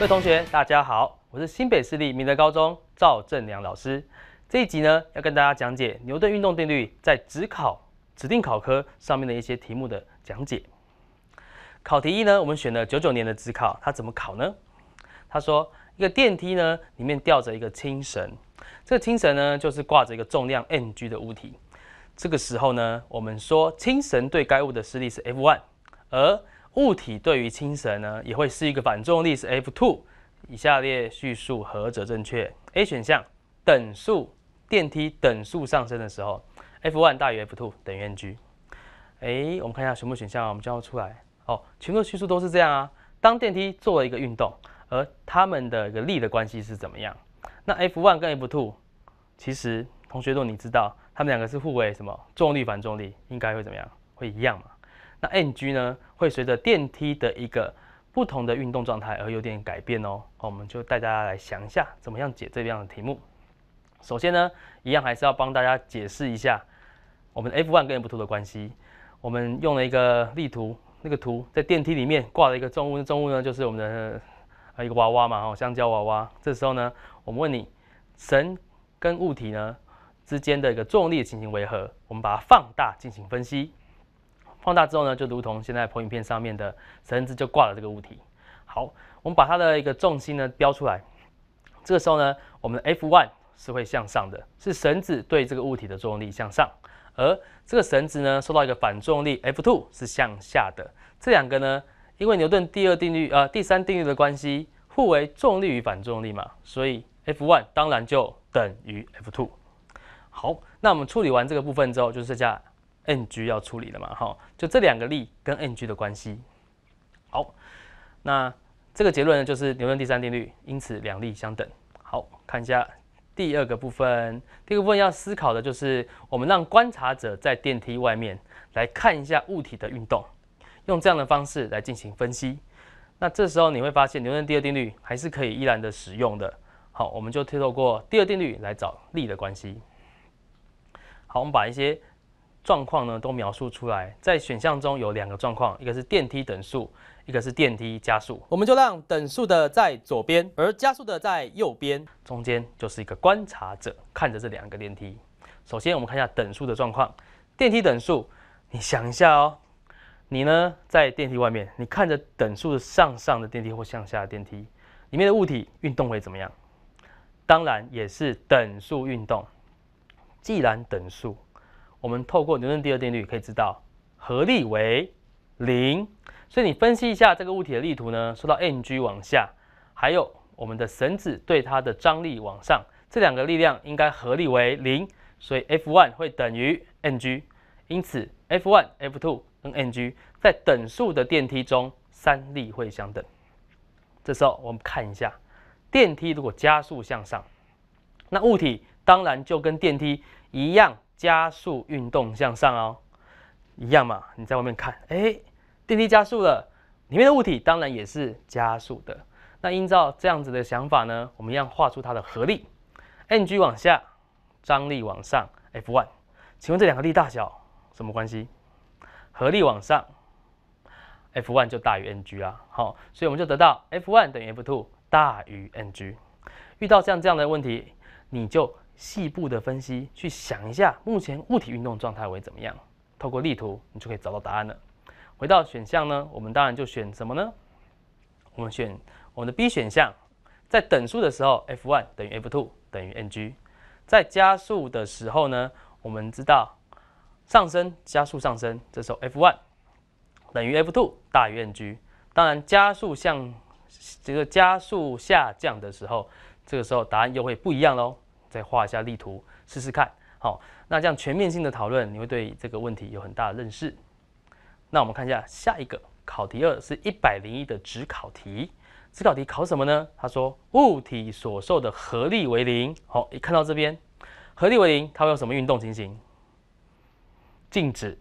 各位同学，大家好，我是新北市立明德高中赵正良老师。这一集呢，要跟大家讲解牛顿运动定律在指考指定考科上面的一些题目的讲解。考题一呢，我们选了九九年的指考，它怎么考呢？他说，一个电梯呢，里面吊着一个轻绳，这个轻绳呢，就是挂着一个重量 n g 的物体。这个时候呢，我们说轻绳对该物的力是 F1，而物体对于轻绳呢，也会是一个反重力是 F two。以下列叙述何者正确？A 选项等速电梯等速上升的时候，F one 大于 F two 等于 n g。哎，我们看一下全部选项，我们就要出来。哦，全部叙述都是这样啊。当电梯做了一个运动，而他们的一个力的关系是怎么样？那 F one 跟 F two，其实同学都你知道，他们两个是互为什么重力反重力，应该会怎么样？会一样吗？那 N G 呢，会随着电梯的一个不同的运动状态而有点改变哦。我们就带大家来想一下，怎么样解这样的题目。首先呢，一样还是要帮大家解释一下我们 F1 跟 F2 的关系。我们用了一个例图，那个图在电梯里面挂了一个重物，重物呢就是我们的呃一个娃娃嘛，哈，香蕉娃娃。这时候呢，我们问你，绳跟物体呢之间的一个重力的行形为何？我们把它放大进行分析。放大之后呢，就如同现在投影片上面的绳子就挂了这个物体。好，我们把它的一个重心呢标出来。这个时候呢，我们的 F one 是会向上的，是绳子对这个物体的作用力向上，而这个绳子呢受到一个反重力 F two 是向下的。这两个呢，因为牛顿第二定律呃第三定律的关系，互为重力与反重力嘛，所以 F one 当然就等于 F two。好，那我们处理完这个部分之后，就是下 N G 要处理的嘛，哈，就这两个力跟 N G 的关系。好，那这个结论呢，就是牛顿第三定律，因此两力相等。好，看一下第二个部分，第二个部分要思考的就是，我们让观察者在电梯外面来看一下物体的运动，用这样的方式来进行分析。那这时候你会发现，牛顿第二定律还是可以依然的使用的。好，我们就透过第二定律来找力的关系。好，我们把一些。状况呢都描述出来，在选项中有两个状况，一个是电梯等速，一个是电梯加速。我们就让等速的在左边，而加速的在右边，中间就是一个观察者看着这两个电梯。首先我们看一下等速的状况，电梯等速，你想一下哦，你呢在电梯外面，你看着等速的上上的电梯或向下的电梯里面的物体运动会怎么样？当然也是等速运动，既然等速。我们透过牛顿第二定律可以知道，合力为零，所以你分析一下这个物体的力图呢？受到 mg 往下，还有我们的绳子对它的张力往上，这两个力量应该合力为零，所以 F1 会等于 mg，因此 F1、F2 跟 mg 在等速的电梯中，三力会相等。这时候我们看一下，电梯如果加速向上，那物体当然就跟电梯一样。加速运动向上哦，一样嘛。你在外面看，哎，电梯加速了，里面的物体当然也是加速的。那依照这样子的想法呢，我们一样画出它的合力，N G 往下，张力往上，F one。请问这两个力大小什么关系？合力往上，F one 就大于 N G 啊。好，所以我们就得到 F one 等于 F two 大于 N G。遇到像这样的问题，你就。细部的分析，去想一下，目前物体运动状态为怎么样？透过例图，你就可以找到答案了。回到选项呢，我们当然就选什么呢？我们选我们的 B 选项，在等速的时候，F1 等于 F2 等于 n g 在加速的时候呢，我们知道上升加速上升，这时候 F1 等于 F2 大于 n g 当然，加速向这个加速下降的时候，这个时候答案又会不一样喽。再画一下例图试试看。好，那这样全面性的讨论，你会对这个问题有很大的认识。那我们看一下下一个考题，二是一百零一的直考题。直考题考什么呢？他说物体所受的合力为零。好，一看到这边，合力为零，它会有什么运动情形？静止，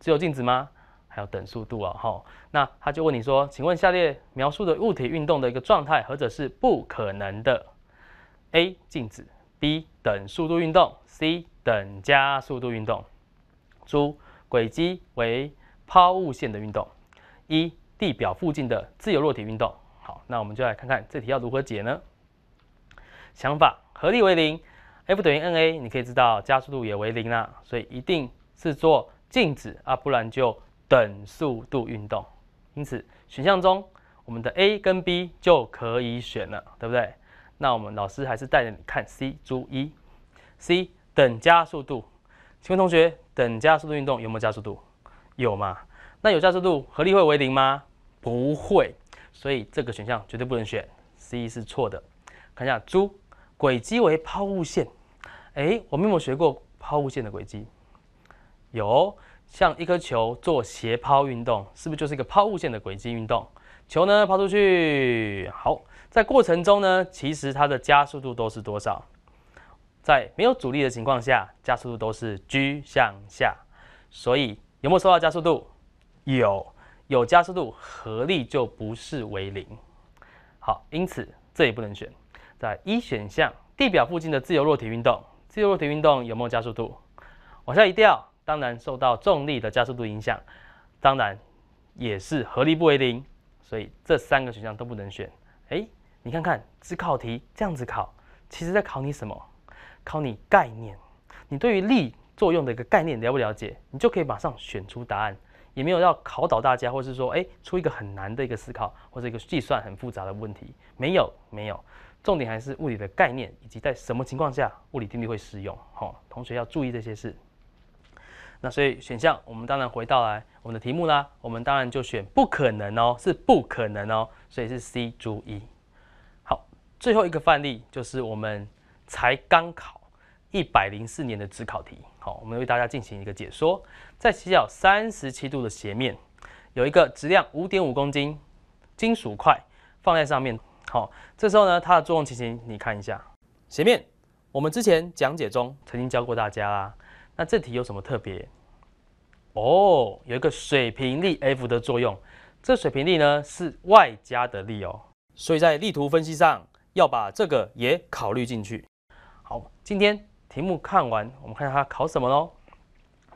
只有静止吗？还有等速度啊。好，那他就问你说，请问下列描述的物体运动的一个状态，或者是不可能的？a 静止，b 等速度运动，c 等加速度运动，出轨迹为抛物线的运动，一地表附近的自由落体运动。好，那我们就来看看这题要如何解呢？想法合力为零，F 等于 N a 你可以知道加速度也为零啦，所以一定是做静止啊，不然就等速度运动。因此选项中我们的 a 跟 b 就可以选了，对不对？那我们老师还是带着你看 C 猪一 C 等加速度，请问同学等加速度运动有没有加速度？有吗？那有加速度，合力会为零吗？不会，所以这个选项绝对不能选，C 是错的。看一下猪轨迹为抛物线，哎，我们有没有学过抛物线的轨迹？有，像一颗球做斜抛运动，是不是就是一个抛物线的轨迹运动？球呢抛出去，好，在过程中呢，其实它的加速度都是多少？在没有阻力的情况下，加速度都是 g 向下。所以有没有受到加速度？有，有加速度，合力就不是为零。好，因此这也不能选。在一选项，地表附近的自由落体运动，自由落体运动有没有加速度？往下一掉，当然受到重力的加速度影响，当然也是合力不为零。所以这三个选项都不能选。哎，你看看，只考题这样子考，其实在考你什么？考你概念，你对于力作用的一个概念了不了解？你就可以马上选出答案。也没有要考倒大家，或是说，哎，出一个很难的一个思考，或者一个计算很复杂的问题，没有，没有。重点还是物理的概念，以及在什么情况下物理定律会适用。吼，同学要注意这些事。那所以选项我们当然回到来，我们的题目啦，我们当然就选不可能哦，是不可能哦，所以是 C 注一。好，最后一个范例就是我们才刚考一百零四年的自考题，好，我们为大家进行一个解说。在斜角三十七度的斜面，有一个质量五点五公斤金属块放在上面，好，这时候呢它的作用情形，你看一下，斜面我们之前讲解中曾经教过大家啦。那这题有什么特别？哦，有一个水平力 F 的作用，这水平力呢是外加的力哦，所以在力图分析上要把这个也考虑进去。好，今天题目看完，我们看它考什么喽。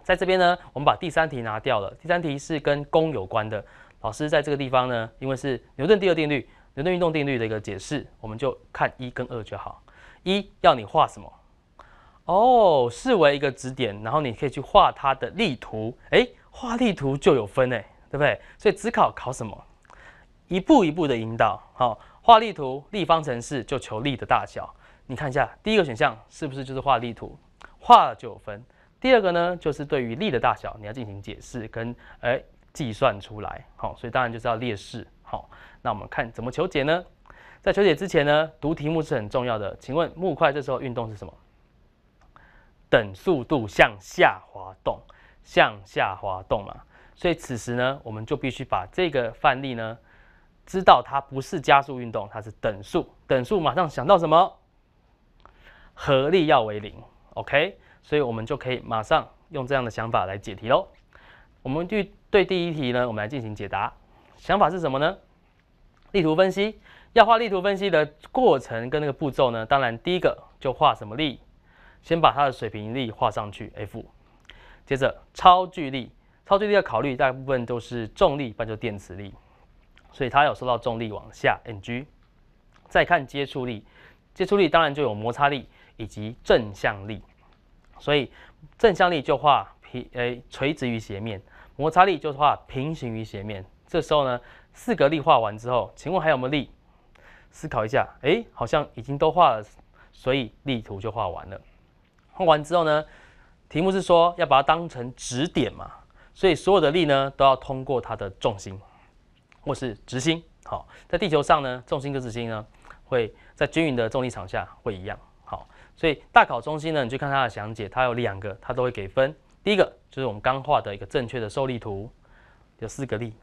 在这边呢，我们把第三题拿掉了，第三题是跟功有关的。老师在这个地方呢，因为是牛顿第二定律、牛顿运动定律的一个解释，我们就看一跟二就好。一要你画什么？哦，视为一个指点，然后你可以去画它的力图，哎，画力图就有分哎，对不对？所以只考考什么？一步一步的引导，好，画力图，立方程式就求力的大小。你看一下第一个选项是不是就是画力图，画就有分。第二个呢，就是对于力的大小你要进行解释跟哎计算出来，好，所以当然就是要列式，好，那我们看怎么求解呢？在求解之前呢，读题目是很重要的。请问木块这时候运动是什么？等速度向下滑动，向下滑动嘛，所以此时呢，我们就必须把这个范例呢，知道它不是加速运动，它是等速，等速马上想到什么？合力要为零，OK，所以我们就可以马上用这样的想法来解题喽。我们去对第一题呢，我们来进行解答，想法是什么呢？力图分析，要画力图分析的过程跟那个步骤呢，当然第一个就画什么力？先把它的水平力画上去 F，接着超距力，超距力要考虑大部分都是重力伴就电磁力，所以它有受到重力往下 N G，再看接触力，接触力当然就有摩擦力以及正向力，所以正向力就画平诶垂直于斜面，摩擦力就是画平行于斜面。这时候呢，四个力画完之后，请问还有没有力？思考一下，诶，好像已经都画了，所以力图就画完了。画完之后呢，题目是说要把它当成指点嘛，所以所有的力呢都要通过它的重心，或是直心。好，在地球上呢，重心跟直心呢会在均匀的重力场下会一样。好，所以大考中心呢，你去看它的详解，它有两个，它都会给分。第一个就是我们刚画的一个正确的受力图，有四个力，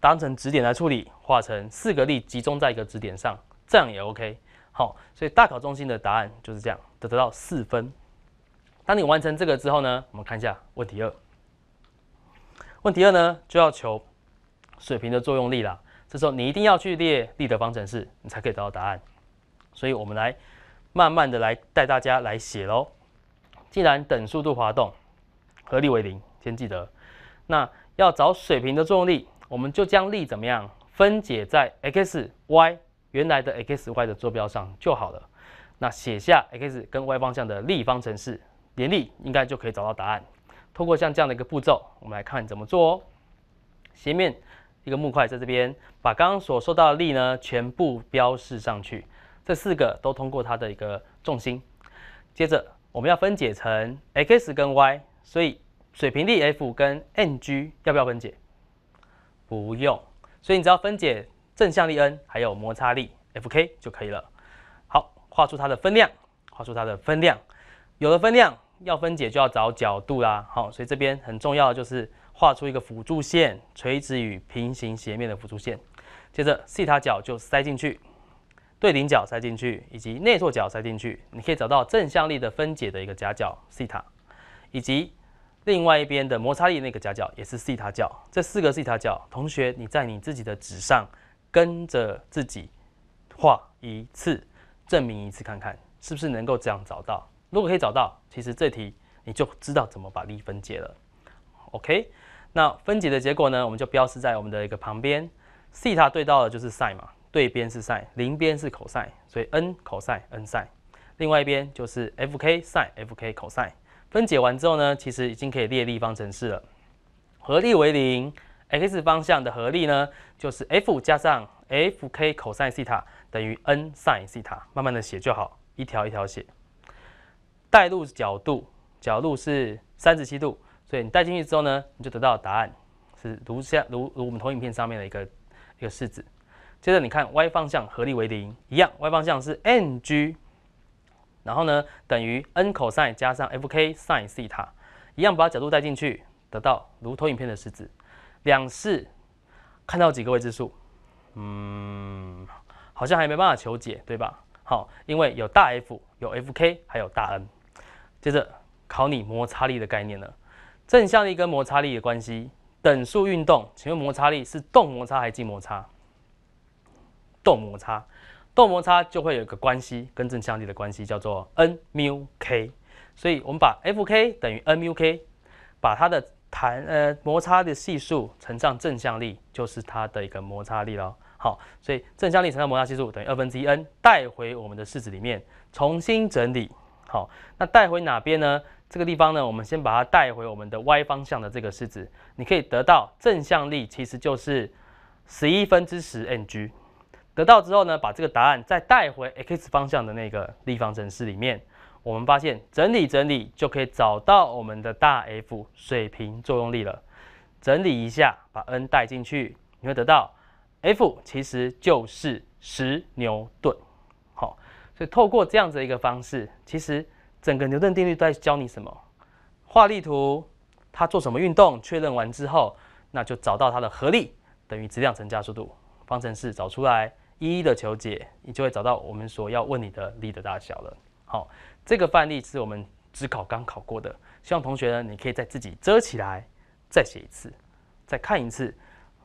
当成指点来处理，画成四个力集中在一个指点上，这样也 OK。好，所以大考中心的答案就是这样，得得到四分。当你完成这个之后呢，我们看一下问题二。问题二呢，就要求水平的作用力啦。这时候你一定要去列力的方程式，你才可以得到答案。所以我们来慢慢的来带大家来写喽。既然等速度滑动，合力为零，先记得。那要找水平的作用力，我们就将力怎么样分解在 x、y 原来的 x、y 的坐标上就好了。那写下 x 跟 y 方向的力方程式。点力应该就可以找到答案。通过像这样的一个步骤，我们来看怎么做哦。斜面一个木块在这边，把刚刚所受到的力呢全部标示上去。这四个都通过它的一个重心。接着我们要分解成 x 跟 y，所以水平力 F 跟 N G 要不要分解？不用。所以你只要分解正向力 N 还有摩擦力 Fk 就可以了。好，画出它的分量，画出它的分量，有了分量。要分解就要找角度啦，好，所以这边很重要的就是画出一个辅助线，垂直于平行斜面的辅助线，接着西塔角就塞进去，对顶角塞进去，以及内错角塞进去，你可以找到正向力的分解的一个夹角西塔，以及另外一边的摩擦力那个夹角也是西塔角，这四个西塔角，同学你在你自己的纸上跟着自己画一次，证明一次看看是不是能够这样找到。如果可以找到，其实这题你就知道怎么把力分解了。OK，那分解的结果呢，我们就标示在我们的一个旁边。西塔对到的就是 sin 嘛，对边是 sin，邻边是 cos，所以 n 口 i n sin，另外一边就是 fk sin fk cos。分解完之后呢，其实已经可以列立方程式了。合力为零，x 方向的合力呢就是 F 加上 fk cos 西塔等于 n sin 西塔。慢慢的写就好，一条一条写。带入角度，角度是三十七度，所以你带进去之后呢，你就得到答案是如下如如我们投影片上面的一个一个式子。接着你看 y 方向合力为零，一样 y 方向是 N G，然后呢等于 N cos 加上 F k sin 西塔，一样把角度带进去，得到如投影片的式子。两式看到几个未知数？嗯，好像还没办法求解，对吧？好，因为有大 F，有 F k，还有大 N。接着考你摩擦力的概念了，正向力跟摩擦力的关系，等速运动，请问摩擦力是动摩擦还是静摩擦？动摩擦，动摩擦就会有个关系跟正向力的关系叫做 N mu k，所以我们把 F k 等于 N mu k，把它的弹呃摩擦的系数乘上正向力就是它的一个摩擦力了。好，所以正向力乘上摩擦系数等于二分之一 N，带回我们的式子里面，重新整理。好，那带回哪边呢？这个地方呢，我们先把它带回我们的 y 方向的这个式子，你可以得到正向力其实就是十一分之十 N G。得到之后呢，把这个答案再带回 x 方向的那个立方程式里面，我们发现整理整理就可以找到我们的大 F 水平作用力了。整理一下，把 N 带进去，你会得到 F 其实就是十牛顿。所以透过这样子的一个方式，其实整个牛顿定律在教你什么？画力图，它做什么运动？确认完之后，那就找到它的合力等于质量乘加速度方程式，找出来一一的求解，你就会找到我们所要问你的力的大小了。好，这个范例是我们只考刚考过的，希望同学呢，你可以再自己遮起来，再写一次，再看一次，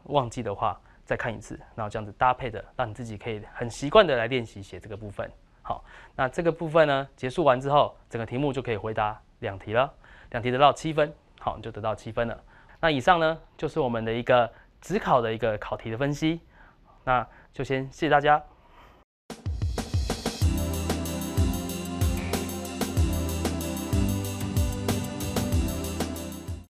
忘记的话再看一次，然后这样子搭配的，让你自己可以很习惯的来练习写这个部分。好，那这个部分呢结束完之后，整个题目就可以回答两题了，两题得到七分，好，就得到七分了。那以上呢就是我们的一个指考的一个考题的分析，那就先谢谢大家。